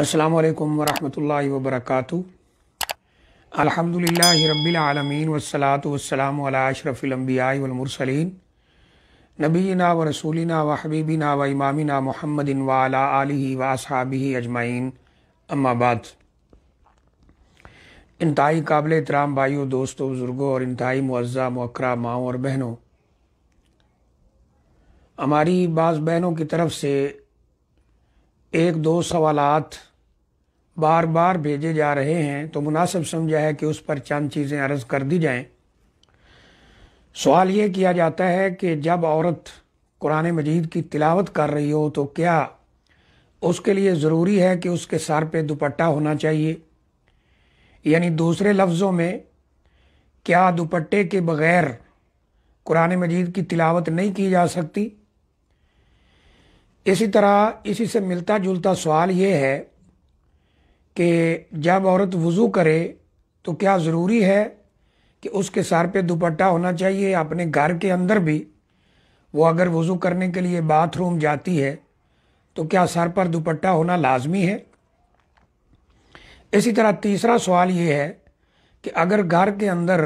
अस्सलाम वालेकुम वरहमतुल्लाहि व बरकातुहू अल्हम्दुलिल्लाहि रब्बिल आलमीन वस्सलातु वस्सलामु अला अशरफिल अंबियाई वल मुरसलीन नबीना व रसूलिना व हबीबिना व इमामिना मुहम्मदिन व अला आलिहि व असहाबिहि अजमाइन अम्मा बाद इंतहाई काबिल एहतराम भाइयों दोस्तों बुज़ुर्गों और इंतहाई मुआज़ा मकरा माओ और बहनों हमारी बाज़ बहनों की तरफ से एक दो सवालात बार बार भेजे जा रहे हैं तो मुनासिब समझा है कि उस पर चंद चीज़ें अर्ज़ कर दी जाएं सवाल ये किया जाता है कि जब औरत कुरान मजीद की तिलावत कर रही हो तो क्या उसके लिए ज़रूरी है कि उसके सर पे दुपट्टा होना चाहिए यानी दूसरे लफ्ज़ों में क्या दुपट्टे के बग़ैर कुरान मजीद की तिलावत नहीं की जा सकती इसी तरह इसी से मिलता जुलता सवाल ये है कि जब औरत वज़ू करे तो क्या ज़रूरी है कि उसके सर पे दुपट्टा होना चाहिए अपने घर के अंदर भी वो अगर वज़ू करने के लिए बाथरूम जाती है तो क्या सर पर दुपट्टा होना लाजमी है इसी तरह तीसरा सवाल ये है कि अगर घर के अंदर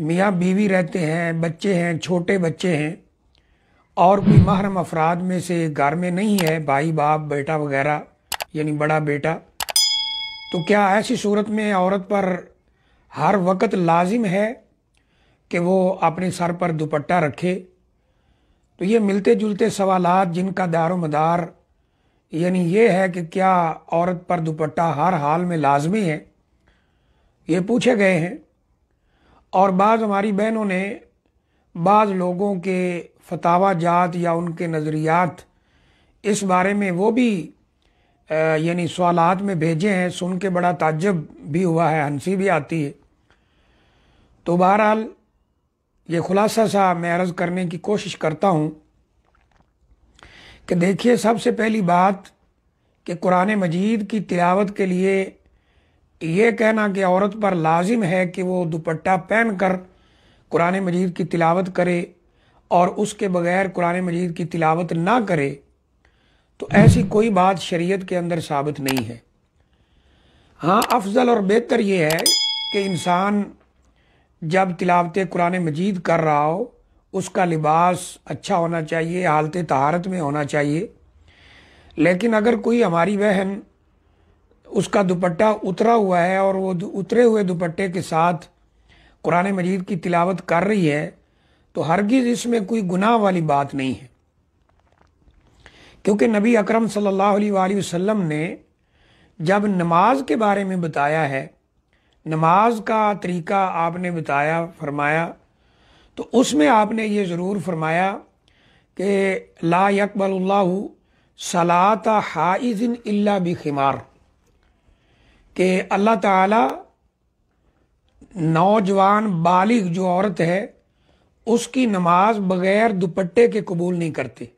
मियाँ बीवी रहते हैं बच्चे हैं छोटे बच्चे हैं और कोई महरम अफराद में से घर में नहीं है भाई बाप बेटा वगैरह यानी बड़ा बेटा तो क्या ऐसी सूरत में औरत पर हर वक्त लाजिम है कि वो अपने सर पर दुपट्टा रखे तो ये मिलते जुलते सवालात जिनका दारो मदार यानी ये है कि क्या औरत पर दुपट्टा हर हाल में लाजमी है ये पूछे गए हैं और बाज़ हमारी बहनों ने बाज़ लोगों के फतावा जात या उनके नज़रियात इस बारे में वो भी यानी सवालत में भेजे हैं सुन के बड़ा ताजब भी हुआ है हंसी भी आती है तो बहरहाल ये खुलासा सा मैं अर्ज़ करने की कोशिश करता हूँ कि देखिए सबसे पहली बात कि कुरान मजीद की तिलावत के लिए ये कहना कि औरत पर लाजिम है कि वो दुपट्टा पहन कर कुरान मजीद की तिलावत करे और उसके बगैर कुरान मजीद की तिलावत ना करे तो ऐसी कोई बात शरीयत के अंदर साबित नहीं है हाँ अफजल और बेहतर ये है कि इंसान जब तिलावत कुरान मजीद कर रहा हो उसका लिबास अच्छा होना चाहिए हालत तहारत में होना चाहिए लेकिन अगर कोई हमारी बहन उसका दुपट्टा उतरा हुआ है और वो उतरे हुए दुपट्टे के साथ कुरान मजीद की तिलावत कर रही है तो हरगिज़ इसमें कोई गुनाह वाली बात नहीं है क्योंकि नबी अकरम सल्लल्लाहु अलैहि वसल्लम ने जब नमाज के बारे में बताया है नमाज का तरीका आपने बताया फरमाया तो उसमें आपने ये ज़रूर फरमाया कि ला यकबल्ला सलात हाइजिन अल्ला बिखिमार कि अल्लाह ताला नौजवान बालिग जो औरत है उसकी नमाज बगैर दुपट्टे के कबूल नहीं करते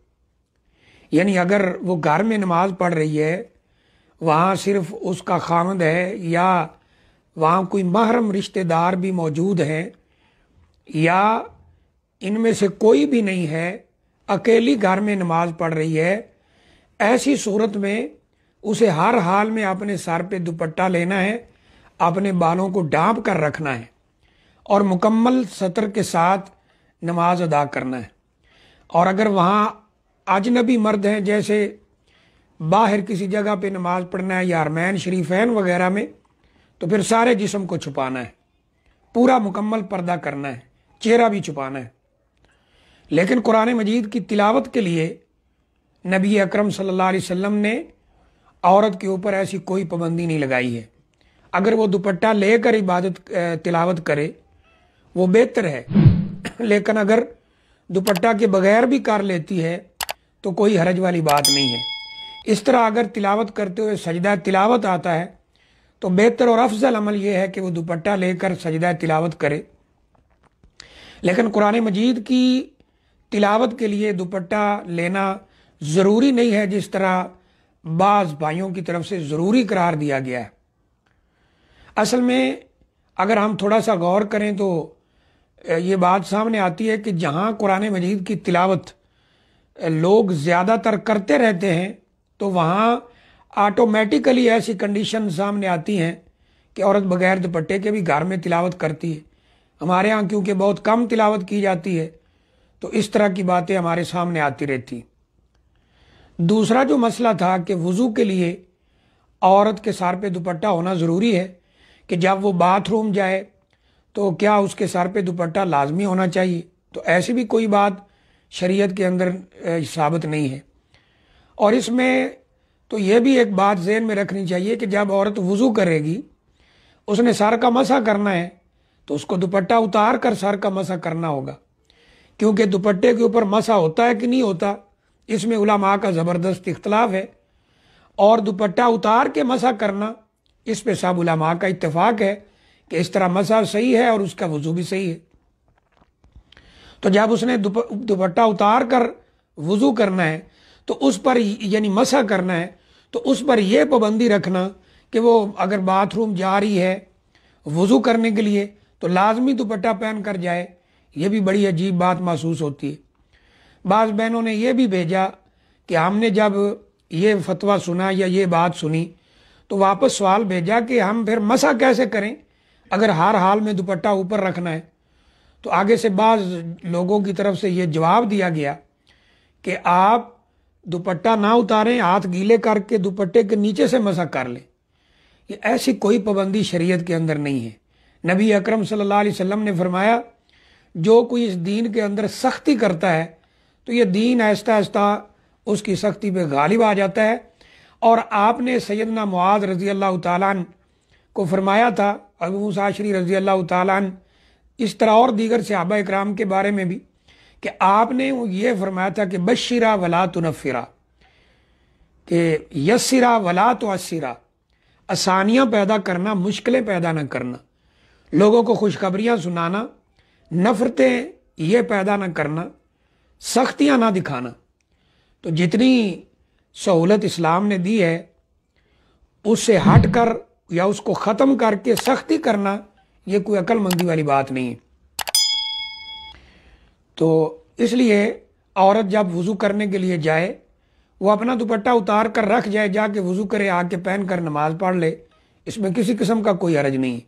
यानी अगर वो घर में नमाज पढ़ रही है वहाँ सिर्फ उसका खामद है या वहाँ कोई महरम रिश्तेदार भी मौजूद हैं या इनमें से कोई भी नहीं है अकेली घर में नमाज पढ़ रही है ऐसी सूरत में उसे हर हाल में अपने सर पे दुपट्टा लेना है अपने बालों को डांप कर रखना है और मुकम्मल सतर के साथ नमाज अदा करना है और अगर वहाँ अजनबी मर्द हैं जैसे बाहर किसी जगह पे नमाज पढ़ना है यारमैन शरीफैन वगैरह में तो फिर सारे जिसम को छुपाना है पूरा मुकम्मल पर्दा करना है चेहरा भी छुपाना है लेकिन कुरान मजीद की तिलावत के लिए नबी अकरम सल्लल्लाहु अलैहि वसल्लम ने औरत के ऊपर ऐसी कोई पाबंदी नहीं लगाई है अगर वो दुपट्टा लेकर इबादत तिलावत करे वो बेहतर है लेकिन अगर दुपट्टा के बगैर भी कर लेती है तो कोई हरज वाली बात नहीं है इस तरह अगर तिलावत करते हुए सजदा तिलावत आता है तो बेहतर और अफजल अमल यह है कि वो दुपट्टा लेकर सजदा तिलावत करे लेकिन कुरान मजीद की तिलावत के लिए दुपट्टा लेना ज़रूरी नहीं है जिस तरह बाज़ भाइयों की तरफ से ज़रूरी करार दिया गया है असल में अगर हम थोड़ा सा गौर करें तो ये बात सामने आती है कि जहाँ कुरान मजीद की तिलावत लोग ज़्यादातर करते रहते हैं तो वहाँ ऑटोमेटिकली ऐसी कंडीशन सामने आती हैं कि औरत बगैर दुपट्टे के भी घर में तिलावत करती है हमारे यहाँ क्योंकि बहुत कम तिलावत की जाती है तो इस तरह की बातें हमारे सामने आती रहती दूसरा जो मसला था कि वज़ू के लिए औरत के सार पे दुपट्टा होना ज़रूरी है कि जब वो बाथरूम जाए तो क्या उसके सर पे दुपट्टा लाजमी होना चाहिए तो ऐसी भी कोई बात शरीयत के अंदर साबित नहीं है और इसमें तो ये भी एक बात जहन में रखनी चाहिए कि जब औरत वज़ू करेगी उसने सर का मसा करना है तो उसको दुपट्टा उतार कर सर का मसा करना होगा क्योंकि दुपट्टे के ऊपर मसा होता है कि नहीं होता इसमें उलमा का ज़बरदस्त इख्तलाफ है और दुपट्टा उतार के मसा करना इस पर सब उलमा का इतफाक़ है कि इस तरह मसा सही है और उसका वजू भी सही है तो जब उसने दुपट्टा उतार कर वजू करना है तो उस पर यानी मसा करना है तो उस पर यह पाबंदी रखना कि वो अगर बाथरूम जा रही है वज़ू करने के लिए तो लाजमी दुपट्टा पहन कर जाए यह भी बड़ी अजीब बात महसूस होती है बाज़ बहनों ने यह भी भेजा कि हमने जब ये फतवा सुना या ये बात सुनी तो वापस सवाल भेजा कि हम फिर मसा कैसे करें अगर हर हाल में दुपट्टा ऊपर रखना है तो आगे से बाज लोगों की तरफ से ये जवाब दिया गया कि आप दुपट्टा ना उतारें हाथ गीले करके दुपट्टे के नीचे से मसा कर लें ये ऐसी कोई पाबंदी शरीयत के अंदर नहीं है नबी अकरम सल्लल्लाहु अलैहि वसल्लम ने फरमाया जो कोई इस दीन के अंदर सख्ती करता है तो ये दीन आहिस्ता आहिस्ता उसकी सख्ती पे गालिब आ जाता है और आपने सैदना मुआज रजी अल्लाह ताला को फरमाया था अबू साशरी रजी अल्लाह तालन इस तरह और दीगर सहाबा इक्राम के बारे में भी कि आपने ये फरमाया था कि बशरा वला तनफ़िरा कि यसरा वला तो असरा आसानियाँ पैदा करना मुश्किलें पैदा न करना लोगों को खुशखबरियाँ सुनाना नफ़रतें ये पैदा न करना सख्तियाँ ना दिखाना तो जितनी सहूलत इस्लाम ने दी है उससे हट कर या उसको ख़त्म करके सख्ती करना ये कोई अक्लमंदी वाली बात नहीं है तो इसलिए औरत जब वज़ू करने के लिए जाए वो अपना दुपट्टा उतार कर रख जाए जाके वज़ू करे आके पहन कर नमाज पढ़ ले इसमें किसी किस्म का कोई अरज नहीं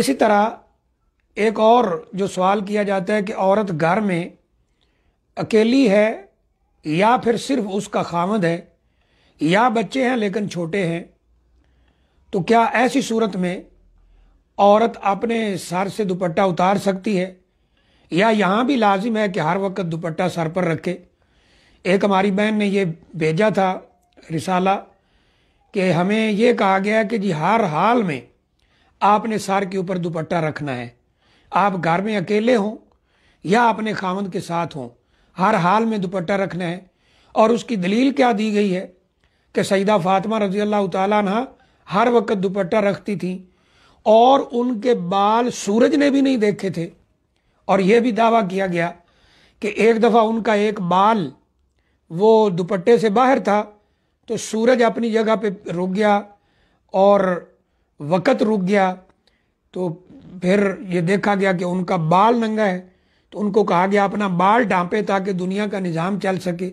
इसी तरह एक और जो सवाल किया जाता है कि औरत घर में अकेली है या फिर सिर्फ उसका खामद है या बच्चे हैं लेकिन छोटे हैं तो क्या ऐसी सूरत में औरत अपने सर से दुपट्टा उतार सकती है या यहाँ भी लाजिम है कि हर वक्त दुपट्टा सर पर रखे एक हमारी बहन ने ये भेजा था रिसाला कि हमें यह कहा गया कि जी हर हाल में आपने सर के ऊपर दुपट्टा रखना है आप घर में अकेले हों या अपने खामद के साथ हों हर हाल में दुपट्टा रखना है और उसकी दलील क्या दी गई है कि सईदा फातिमा रजी अल्लाह तह हर वक्त दुपट्टा रखती थी और उनके बाल सूरज ने भी नहीं देखे थे और यह भी दावा किया गया कि एक दफ़ा उनका एक बाल वो दुपट्टे से बाहर था तो सूरज अपनी जगह पे रुक गया और वक़्त रुक गया तो फिर ये देखा गया कि उनका बाल नंगा है तो उनको कहा गया अपना बाल ढांपे ताकि दुनिया का निज़ाम चल सके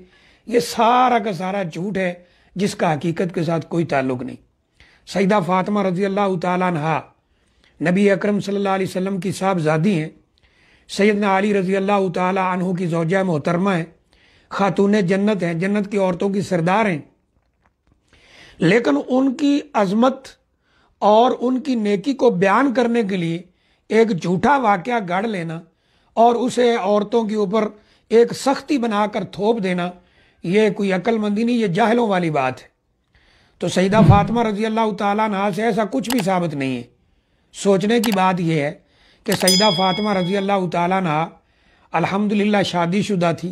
ये सारा का सारा झूठ है जिसका हकीकत के साथ कोई ताल्लुक नहीं सईदा फातमा रजी अल्लाह तहा नबी अकरम सल्लल्लाहु अलैहि वसल्लम की साहबजादी हैं सैदना अली रजी अल्लाह तहु की जोजा मोहतरमा हैं खातून जन्नत हैं जन्नत की औरतों की सरदार हैं लेकिन उनकी अजमत और उनकी नेकी को बयान करने के लिए एक झूठा वाक्य गढ़ लेना और उसे औरतों के ऊपर एक सख्ती बनाकर थोप देना ये कोई अक्लमंदी नहीं ये जाहलों वाली बात है तो सईदा फातिमा रजी अल्लाह तह से ऐसा कुछ भी साबित नहीं है सोचने की बात यह है कि सईदा फातिमा रजी अल्लाह तहा अलहमदिल्ला शादीशुदा थी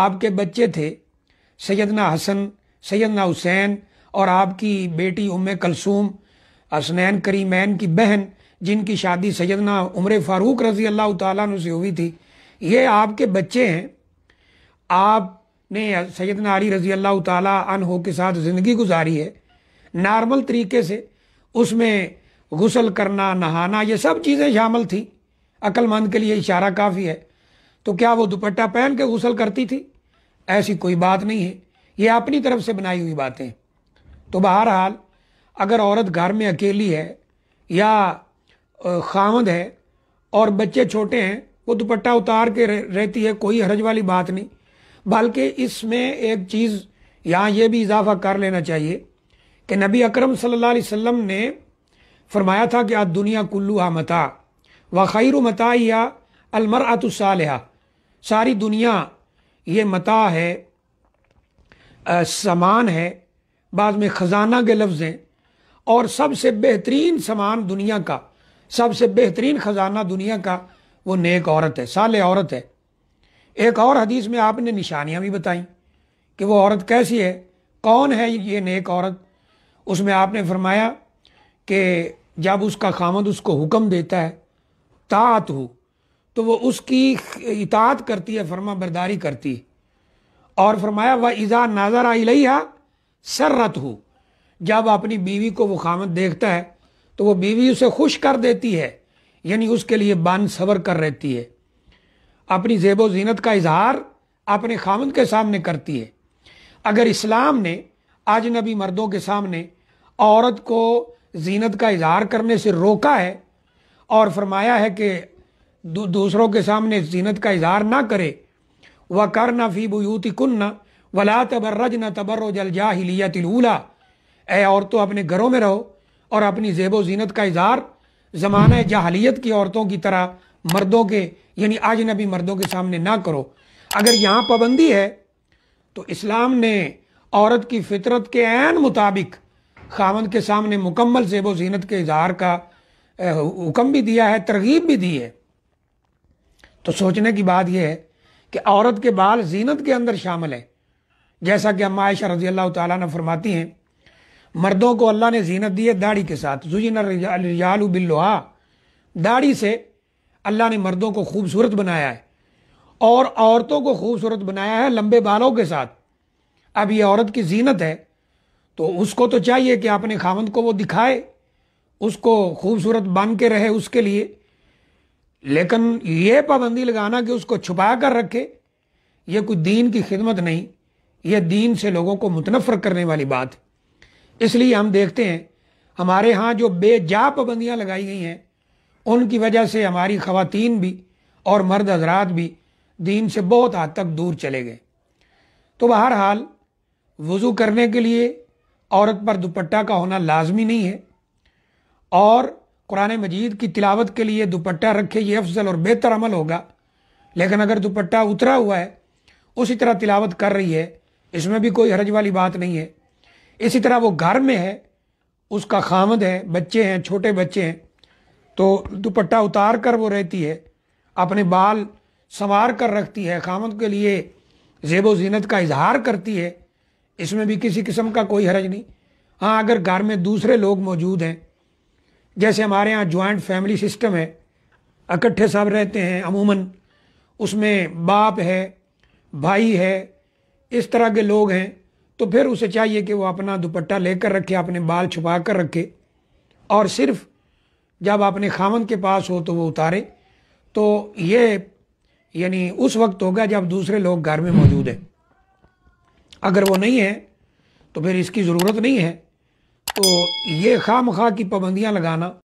आपके बच्चे थे सैदना हसन सैदना हुसैन और आपकी बेटी उम कलसूम हसनैन करीमैन की बहन जिनकी शादी सैदना उम्र फ़ारूक रजी अल्लाह तु से हुई थी ये आपके बच्चे हैं आप ने सैदना अली रजी अल्लाह तहो के साथ ज़िंदगी गुजारी है नॉर्मल तरीके से उसमें गसल करना नहाना ये सब चीज़ें शामिल थी अक्लमंद के लिए इशारा काफ़ी है तो क्या वो दुपट्टा पहन के गसल करती थी ऐसी कोई बात नहीं है ये अपनी तरफ से बनाई हुई बातें तो बहरहाल अगर औरत घर में अकेली है या खामद है और बच्चे छोटे हैं वो दुपट्टा उतार के रहती है कोई हरज वाली बात नहीं बल्कि इसमें एक चीज़ यहाँ ये भी इजाफा कर लेना चाहिए कि नबी अकरम सल्लल्लाहु अलैहि वसल्लम ने फरमाया था कि आज दुनिया कुल्लू हा मता व खैर मता या अलमर आतुसाल सारी दुनिया ये मता है समान सामान है बाद में ख़जाना के लफ्ज़ हैं और सबसे बेहतरीन सामान दुनिया का सबसे बेहतरीन ख़जाना दुनिया का वो नेक औरत है साल औरत है एक और हदीस में आपने निशानियाँ भी बताई कि वो औरत कैसी है कौन है ये नेक औरत उसमें आपने फरमाया कि जब उसका खामद उसको हुक्म देता है तात हो तो वो उसकी इतात करती है फरमा बरदारी करती है और फरमाया वह इज़ा नाजर हा सर्रत हो जब अपनी बीवी को वो खामद देखता है तो वो बीवी उसे खुश कर देती है यानी उसके लिए बान सबर कर रहती है अपनी जेबो जीनत का इजहार अपने खामन के सामने करती है अगर इस्लाम ने नबी मर्दों के सामने औरत को जीनत का इजहार करने से रोका है और फरमाया है कि दू, दूसरों के सामने जीनत का इजहार ना करे व कर ना फी बुयूति कन्ना वला तबर्रज न तबर्र जल तिलूला ए औरतों अपने घरों में रहो और अपनी जेबो जीनत का इजहार ज़माना जाहलीत की औरतों की तरह मर्दों के यानी नबी मर्दों के सामने ना करो अगर यहाँ पाबंदी है तो इस्लाम ने औरत की फितरत के ऐन मुताबिक खामद के सामने मुकम्मल सेबो जीनत के इजहार का हुक्म भी दिया है तरगीब भी दी है तो सोचने की बात यह है कि औरत के बाल जीनत के अंदर शामिल है जैसा कि अम्मा आयशा रजी अल्लाह ताला ने फरमाती हैं मर्दों को अल्लाह ने जीनत दी है दाढ़ी के साथ जुजिन रजाल बिल्लोहा दाढ़ी से अल्लाह ने मर्दों को खूबसूरत बनाया है और औरतों को खूबसूरत बनाया है लंबे बालों के साथ अब ये औरत की जीनत है तो उसको तो चाहिए कि अपने खामंद को वो दिखाए उसको खूबसूरत बन के रहे उसके लिए लेकिन ये पाबंदी लगाना कि उसको छुपा कर रखे ये कोई दीन की खिदमत नहीं यह दीन से लोगों को मुतनफ़र करने वाली बात इसलिए हम देखते हैं हमारे यहाँ जो बेजा पाबंदियाँ लगाई गई हैं उनकी वजह से हमारी खातन भी और मर्द हजरात भी दीन से बहुत हद तक दूर चले गए तो बहरहाल वज़ू करने के लिए औरत पर दुपट्टा का होना लाजमी नहीं है और कुरान मजीद की तिलावत के लिए दुपट्टा रखे ये अफजल और बेहतर अमल होगा लेकिन अगर दुपट्टा उतरा हुआ है उसी तरह तिलावत कर रही है इसमें भी कोई हरज वाली बात नहीं है इसी तरह वो घर में है उसका खामद है बच्चे हैं छोटे बच्चे हैं तो दुपट्टा उतार कर वो रहती है अपने बाल संवार कर रखती है खामद के लिए जेब जीनत का इजहार करती है इसमें भी किसी किस्म का कोई हरज नहीं हाँ अगर घर में दूसरे लोग मौजूद हैं जैसे हमारे यहाँ ज्वाइंट फैमिली सिस्टम है इकट्ठे सब रहते हैं अमूमन उसमें बाप है भाई है इस तरह के लोग हैं तो फिर उसे चाहिए कि वो अपना दुपट्टा लेकर रखे अपने बाल छुपा कर रखे और सिर्फ जब अपने खामन के पास हो तो वो उतारे तो ये यानी उस वक्त होगा जब दूसरे लोग घर में मौजूद हैं अगर वो नहीं है तो फिर इसकी ज़रूरत नहीं है तो ये खाम खा की पाबंदियाँ लगाना